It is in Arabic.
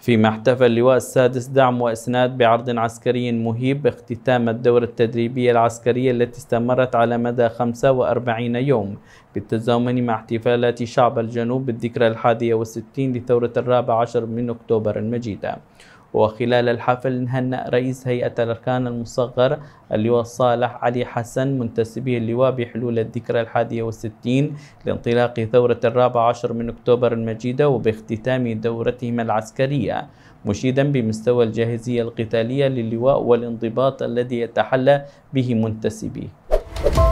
فيما احتفى اللواء السادس دعم وإسناد بعرض عسكري مهيب اختتام الدورة التدريبية العسكرية التي استمرت على مدى 45 يوم بالتزامن مع احتفالات شعب الجنوب بالذكرى الحادية والستين لثورة الرابع عشر من أكتوبر المجيدة وخلال الحفل نهنى رئيس هيئة الأركان المصغر اللواء صالح علي حسن منتسبي اللواء بحلول الذكرى الحادية والستين لانطلاق ثورة الرابع عشر من أكتوبر المجيدة وباختتام دورتهم العسكرية مشيدا بمستوى الجاهزية القتالية للواء والانضباط الذي يتحلى به منتسبيه